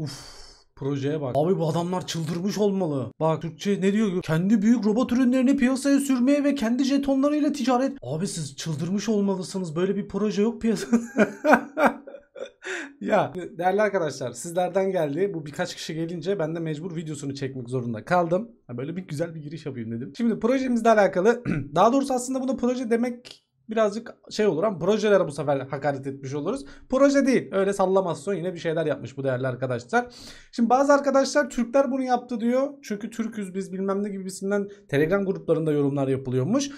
Uf Projeye bak. Abi bu adamlar çıldırmış olmalı. Bak Türkçe ne diyor? Kendi büyük robot ürünlerini piyasaya sürmeye ve kendi jetonlarıyla ticaret. Abi siz çıldırmış olmalısınız. Böyle bir proje yok piyasada. ya değerli arkadaşlar sizlerden geldi. Bu birkaç kişi gelince ben de mecbur videosunu çekmek zorunda kaldım. Böyle bir güzel bir giriş yapayım dedim. Şimdi projemizle alakalı daha doğrusu aslında buna proje demek birazcık şey olur ama projelere bu sefer hakaret etmiş oluruz. Proje değil. Öyle sallamasyon yine bir şeyler yapmış bu değerli arkadaşlar. Şimdi bazı arkadaşlar Türkler bunu yaptı diyor. Çünkü Türküz biz bilmem ne gibisinden Telegram gruplarında yorumlar yapılıyormuş.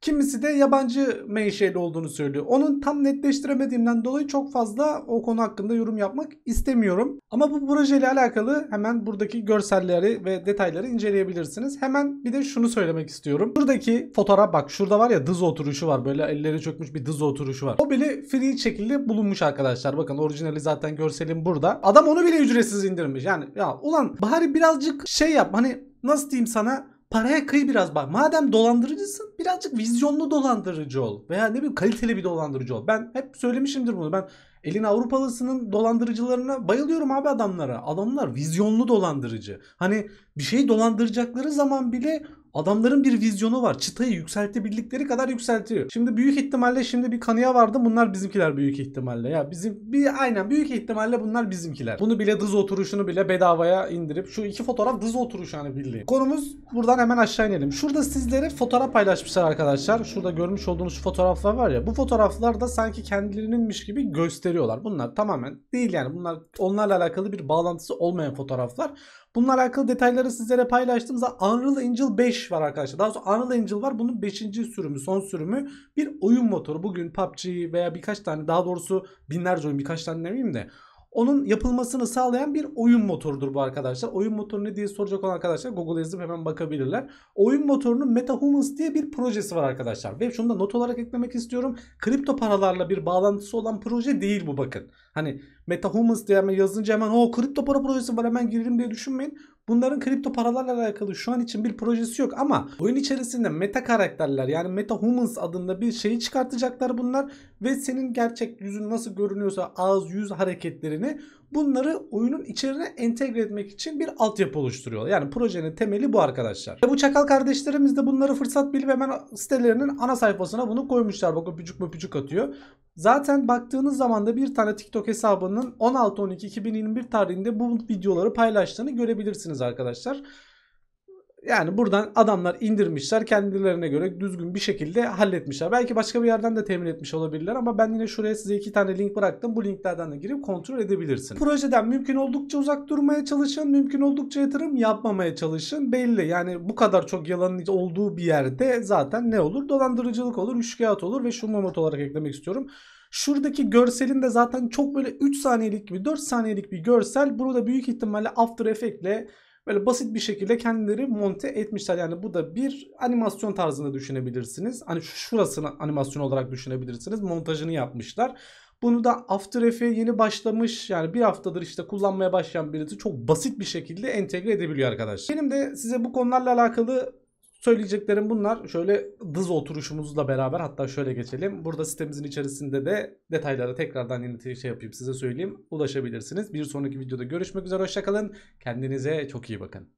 Kimisi de yabancı menşeli olduğunu söylüyor. Onun tam netleştiremediğimden dolayı çok fazla o konu hakkında yorum yapmak istemiyorum. Ama bu projeyle alakalı hemen buradaki görselleri ve detayları inceleyebilirsiniz. Hemen bir de şunu söylemek istiyorum. Buradaki fotoğraf bak şurada var ya dız oturuşu var. Böyle elleri çökmüş bir dız oturuşu var. O bile free şekilde bulunmuş arkadaşlar. Bakın orijinali zaten görselim burada. Adam onu bile ücretsiz indirmiş. Yani ya ulan bari birazcık şey yap hani nasıl diyeyim sana paraya kıy biraz bak. Madem dolandırıcısın birazcık vizyonlu dolandırıcı ol. Veya ne bileyim kaliteli bir dolandırıcı ol. Ben hep söylemişimdir bunu. Ben elin Avrupalısının dolandırıcılarına bayılıyorum abi adamlara. Adamlar vizyonlu dolandırıcı. Hani bir şeyi dolandıracakları zaman bile Adamların bir vizyonu var. Çıtayı yükseltebildikleri kadar yükseltiyor. Şimdi büyük ihtimalle şimdi bir kanıya vardı. Bunlar bizimkiler büyük ihtimalle. Ya bizim bir aynen büyük ihtimalle bunlar bizimkiler. Bunu bile dız oturuşunu bile bedavaya indirip şu iki fotoğraf dız oturuşu hani birliği. Konumuz buradan hemen aşağı inelim. Şurada sizlere fotoğraf paylaşmışlar arkadaşlar. Şurada görmüş olduğunuz şu fotoğraflar var ya. Bu fotoğraflar da sanki kendilerininmiş gibi gösteriyorlar. Bunlar tamamen değil yani. Bunlar onlarla alakalı bir bağlantısı olmayan fotoğraflar. Bunlar alakalı detayları sizlere paylaştığımızda Unreal Engine 5 var arkadaşlar. Daha sonra Unreal Engine var. Bunun 5. sürümü, son sürümü bir oyun motoru. Bugün PUBG veya birkaç tane daha doğrusu binlerce oyun birkaç tane demeyeyim de onun yapılmasını sağlayan bir oyun motorudur bu arkadaşlar. Oyun motoru ne diye soracak olan arkadaşlar Google yazıp hemen bakabilirler. Oyun motorunun MetaHumans diye bir projesi var arkadaşlar. Ve şunu da not olarak eklemek istiyorum. Kripto paralarla bir bağlantısı olan proje değil bu bakın. Hani MetaHumans diye yazınca hemen o kripto para projesi var hemen girelim diye düşünmeyin. Bunların kripto paralarla alakalı şu an için bir projesi yok ama oyun içerisinde meta karakterler yani meta humans adında bir şeyi çıkartacaklar bunlar ve senin gerçek yüzün nasıl görünüyorsa ağız yüz hareketlerini Bunları oyunun içerine entegre etmek için bir altyapı oluşturuyorlar. Yani projenin temeli bu arkadaşlar. Ve bu çakal kardeşlerimiz de bunları fırsat bilip hemen sitelerinin ana sayfasına bunu koymuşlar. Bakın pücük mü pücük atıyor. Zaten baktığınız zaman da bir tane TikTok hesabının 16-12-2021 tarihinde bu videoları paylaştığını görebilirsiniz arkadaşlar yani buradan adamlar indirmişler kendilerine göre düzgün bir şekilde halletmişler. Belki başka bir yerden de temin etmiş olabilirler ama ben yine şuraya size iki tane link bıraktım. Bu linklerden de girip kontrol edebilirsin. Projeden mümkün oldukça uzak durmaya çalışın. Mümkün oldukça yatırım yapmamaya çalışın. Belli yani bu kadar çok yalanın olduğu bir yerde zaten ne olur? Dolandırıcılık olur, müşkiyat olur ve şunu not olarak eklemek istiyorum. Şuradaki görselin de zaten çok böyle 3 saniyelik bir, 4 saniyelik bir görsel. Burada büyük ihtimalle After Effect'le Böyle basit bir şekilde kendileri monte etmişler. Yani bu da bir animasyon tarzında düşünebilirsiniz. Hani şurasını animasyon olarak düşünebilirsiniz. Montajını yapmışlar. Bunu da After Effects yeni başlamış yani bir haftadır işte kullanmaya başlayan birisi çok basit bir şekilde entegre edebiliyor arkadaşlar. Benim de size bu konularla alakalı Söyleyeceklerim bunlar. Şöyle dız oturuşumuzla beraber hatta şöyle geçelim. Burada sitemizin içerisinde de detaylara tekrardan yine şey yapayım size söyleyeyim. Ulaşabilirsiniz. Bir sonraki videoda görüşmek üzere. Hoşçakalın. Kendinize çok iyi bakın.